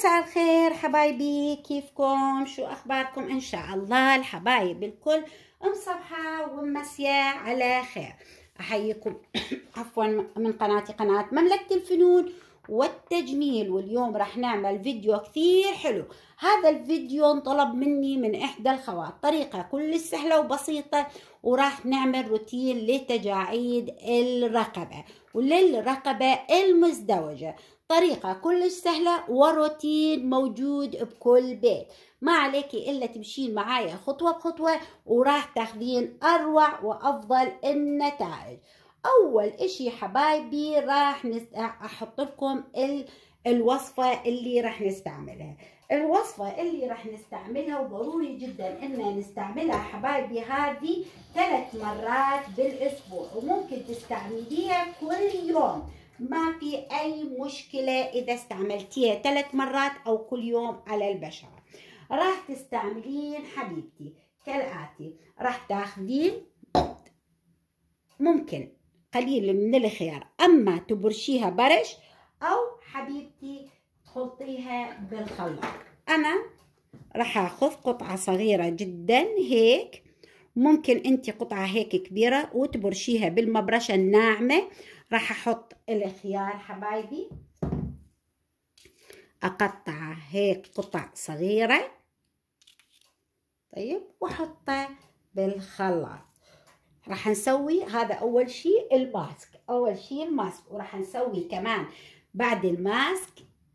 مساء الخير حبايبي كيفكم شو اخباركم ان شاء الله الحبايب الكل ام صبحه وام على خير احييكم عفوا من قناتي قناه مملكه الفنون والتجميل واليوم راح نعمل فيديو كثير حلو هذا الفيديو انطلب مني من احدى الخوات طريقه كل سهله وبسيطه وراح نعمل روتين لتجاعيد الرقبه وللرقبه المزدوجه طريقة كلش سهلة وروتين موجود بكل بيت ما عليك إلا تمشين معايا خطوة بخطوة وراح تاخذين أروع وأفضل النتائج أول إشي حبايبي راح نست... أحط لكم ال... الوصفة اللي راح نستعملها الوصفة اللي راح نستعملها وضروري جدا إننا نستعملها حبايبي هذه ثلاث مرات بالاسبوع وممكن تستعمليها كل يوم ما في أي مشكلة إذا استعملتيها ثلاث مرات أو كل يوم على البشرة راح تستعملين حبيبتي كالآتي راح تاخذين ممكن قليل من الخيار أما تبرشيها برش أو حبيبتي تخلطيها بالخلاط أنا راح أخذ قطعة صغيرة جدا هيك ممكن انت قطعة هيك كبيرة وتبرشيها بالمبرشة الناعمة راح احط الخيار حبايبي اقطعه هيك قطع صغيره طيب واحطه بالخلاط راح نسوي هذا اول شيء الماسك اول شيء الماسك وراح نسوي كمان بعد الماسك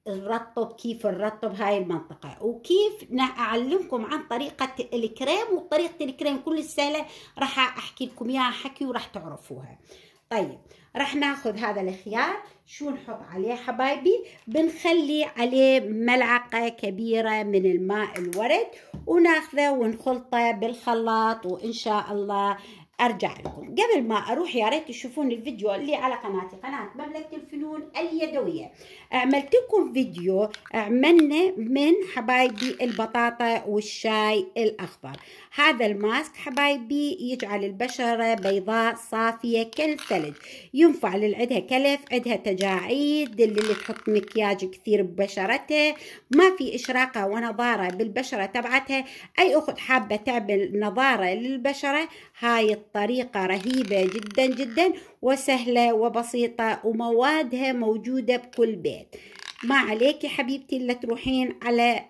نرطب كيف نرطب هاي المنطقة وكيف أعلمكم عن طريقة الكريم وطريقة الكريم كل سهلة راح أحكي لكم إياها حكي وراح تعرفوها طيب راح ناخذ هذا الخيار شو نحط عليه حبايبي بنخلي عليه ملعقة كبيرة من الماء الورد وناخذه ونخلطه بالخلاط وإن شاء الله ارجع لكم قبل ما اروح يا ريت تشوفون الفيديو اللي على قناتي قناه مملكه الفنون اليدويه عملت آه، لكم فيديو عملنا آه، من حبايبي البطاطا والشاي الاخضر هذا الماسك حبايبي يجعل البشره بيضاء صافيه كالثلج ينفع للعدها كلف عدها تجاعيد اللي تحط مكياج كثير ببشرتها ما في اشراقه ونضاره بالبشره تبعتها اي اخت حابه تعمل نضاره للبشره هاي بطريقة رهيبة جدا جدا وسهلة وبسيطة وموادها موجودة بكل بيت ما عليك يا حبيبتي إلا تروحين على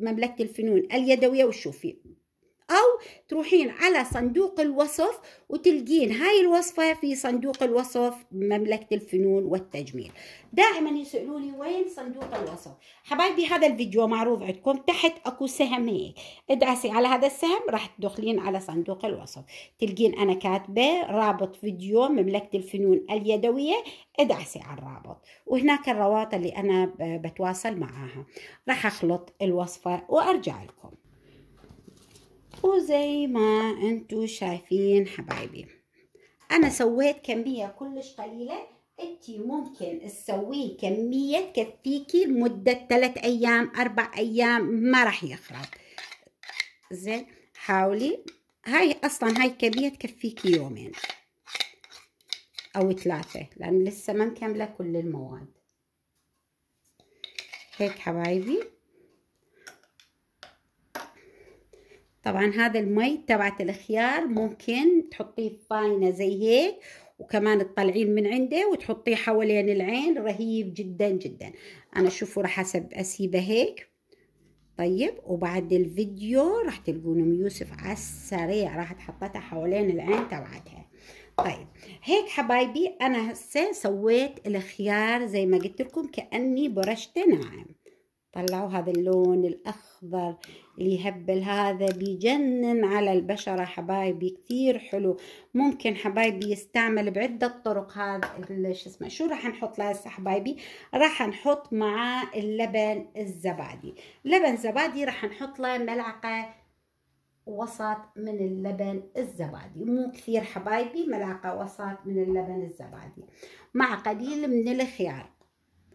مملكة الفنون اليدوية وشوفي أو تروحين على صندوق الوصف وتلقين هاي الوصفة في صندوق الوصف مملكة الفنون والتجميل دائما يسألوني وين صندوق الوصف حبايبي هذا الفيديو معروض عندكم تحت أكو سهم هيك ادعسي على هذا السهم راح تدخلين على صندوق الوصف تلقين أنا كاتبة رابط فيديو مملكة الفنون اليدوية ادعسي على الرابط وهناك الروابط اللي أنا بتواصل معاها راح أخلط الوصفة وأرجع لكم وزي ما انتو شايفين حبايبي انا سويت كمية كلش قليلة انتي ممكن تسويه كمية تكفيكي لمدة ثلاث ايام اربع ايام ما راح يخرب زين حاولي هاي اصلا هاي كمية تكفيكي يومين او ثلاثة لان لسه ما مكملة كل المواد هيك حبايبي طبعا هذا المي تبعت الخيار ممكن تحطيه فاينه زي هيك وكمان تطلعين من عنده وتحطيه حوالين العين رهيب جدا جدا انا شوفوا راح اسيبه هيك طيب وبعد الفيديو راح تلقون ام يوسف على السريع راح حطتها حوالين العين تبعتها طيب هيك حبايبي انا هسه سويت الخيار زي ما قلت لكم كاني برشته ناعم طلعوا هذا اللون الأخضر اللي يهبل هذا بيجنن على البشرة حبايبي كثير حلو ممكن حبايبي يستعمل بعدة طرق هذا شو اسمه شو راح نحط له هسه حبايبي راح نحط مع اللبن الزبادي لبن زبادي راح نحط له ملعقة وسط من اللبن الزبادي مو كثير حبايبي ملعقة وسط من اللبن الزبادي مع قليل من الخيار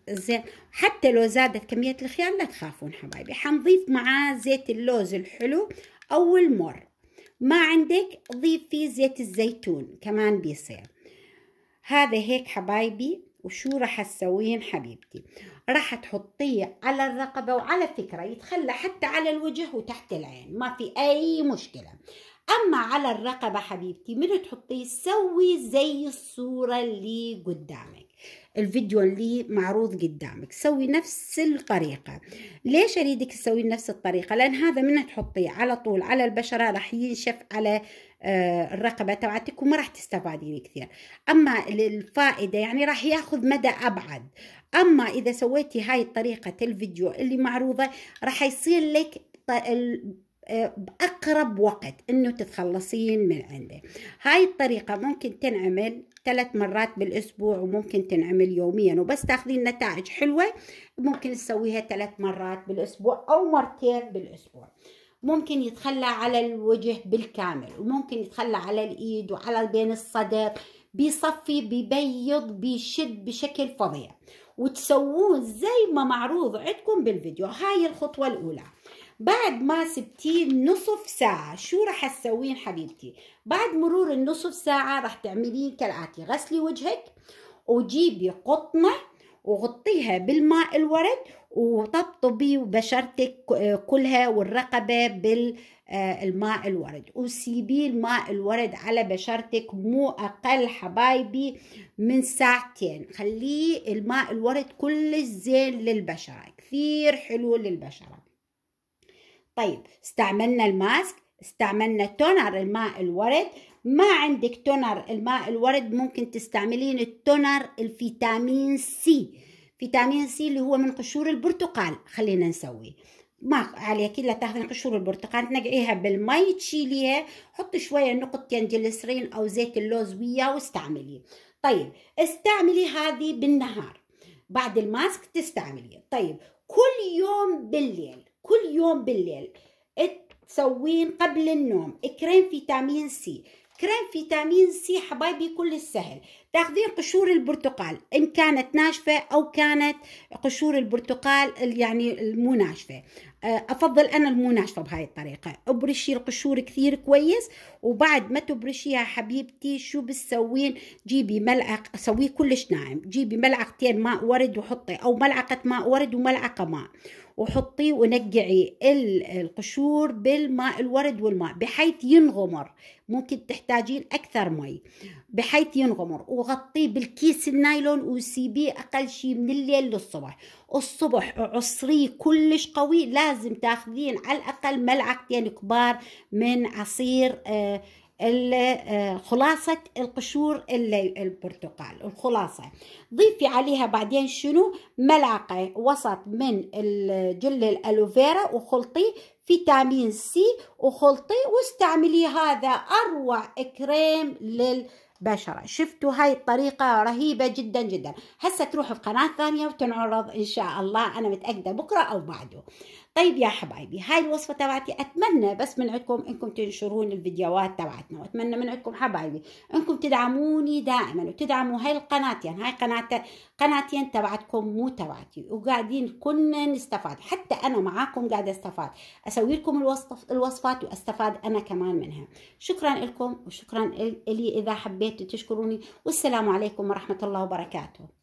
زين حتى لو زادت كمية الخيار لا تخافون حبايبي حنضيف معاه زيت اللوز الحلو أو المر ما عندك ضيف فيه زيت الزيتون كمان بيصير هذا هيك حبايبي وشو راح تسوين حبيبتي راح تحطيه على الرقبة وعلى فكرة يتخلى حتى على الوجه وتحت العين ما في أي مشكلة أما على الرقبة حبيبتي من تحطيه سوي زي الصورة اللي قدامك الفيديو اللي معروض قدامك سوي نفس الطريقة ليش أريدك تسوي نفس الطريقة لأن هذا منها تحطيه على طول على البشرة راح ينشف على آه، الرقبة تبعتك وما راح تستفادين كثير أما الفائدة يعني راح ياخذ مدى أبعد أما إذا سويتي هاي طريقة الفيديو اللي معروضة راح يصير لك آه، بأقرب وقت إنه تتخلصين من عنده هاي الطريقة ممكن تنعمل ثلاث مرات بالأسبوع وممكن تنعمل يوميا وبس تاخذين نتائج حلوة ممكن تسويها ثلاث مرات بالأسبوع أو مرتين بالأسبوع ممكن يتخلى على الوجه بالكامل وممكن يتخلى على الإيد وعلى بين الصدر بيصفي بيبيض بيشد بشكل فظيع وتسوون زي ما معروض عندكم بالفيديو هاي الخطوة الأولى بعد ما سبتيه نصف ساعة شو رح تسوين حبيبتي بعد مرور النصف ساعة رح تعملين كالآتي غسلي وجهك وجيبي قطنة وغطيها بالماء الورد وطبطبي بشرتك كلها والرقبة بالماء آه، الورد وسيبي الماء الورد على بشرتك مو أقل حبايبي من ساعتين خليه الماء الورد كل زين للبشرة كثير حلو للبشرة طيب استعملنا الماسك استعملنا تونر الماء الورد ما عندك تونر الماء الورد ممكن تستعملين التونر الفيتامين سي فيتامين سي اللي هو من قشور البرتقال خلينا نسوي ما عليك الا تاخذين قشور البرتقال تنقعيها بالمي تشيليها حطي شويه نقطتين جلسرين او زيت اللوز وياه واستعمليه طيب استعملي هذه بالنهار بعد الماسك تستعمليه طيب كل يوم بالليل كل يوم بالليل تسوين قبل النوم كريم فيتامين سي كريم فيتامين سي حبايبي كل السهل تاخذين قشور البرتقال إن كانت ناشفة أو كانت قشور البرتقال يعني المو ناشفة آه، أفضل أنا المو ناشفة بهاي الطريقة أبرشي القشور كثير كويس وبعد ما تبرشيها حبيبتي شو بتسوين جيبي ملعق سويه كلش ناعم جيبي ملعقتين ماء ورد وحطي أو ملعقة ماء ورد وملعقة ماء وحطي ونقعي القشور بالماء الورد والماء بحيث ينغمر ممكن تحتاجين أكثر مي بحيث ينغمر وغطيه بالكيس النايلون وسيبيه اقل شيء من الليل للصبح الصبح عصريه كلش قوي لازم تاخذين على الاقل ملعقتين كبار من عصير آه, آه، خلاصة القشور البرتقال الخلاصة ضيفي عليها بعدين شنو ملعقة وسط من جل الألوفيرا وخلطي فيتامين سي وخلطي واستعملي هذا أروع كريم لل بشرة شفتوا هاي الطريقة رهيبة جدا جدا هسه تروحوا في قناة ثانية وتنعرض إن شاء الله أنا متأكدة بكرة أو بعده طيب يا حبايبي هاي الوصفة تبعتي أتمنى بس من عندكم أنكم تنشرون الفيديوهات تبعتنا وأتمنى من عندكم حبايبي أنكم تدعموني دائما وتدعموا هاي القناتين هاي قناة قناتين تبعتكم مو تبعتي وقاعدين كنا نستفاد حتى أنا معاكم قاعدة استفاد أسوي لكم الوصف الوصفات وأستفاد أنا كمان منها شكرا لكم وشكرا لي إذا حبيتوا تشكروني والسلام عليكم ورحمة الله وبركاته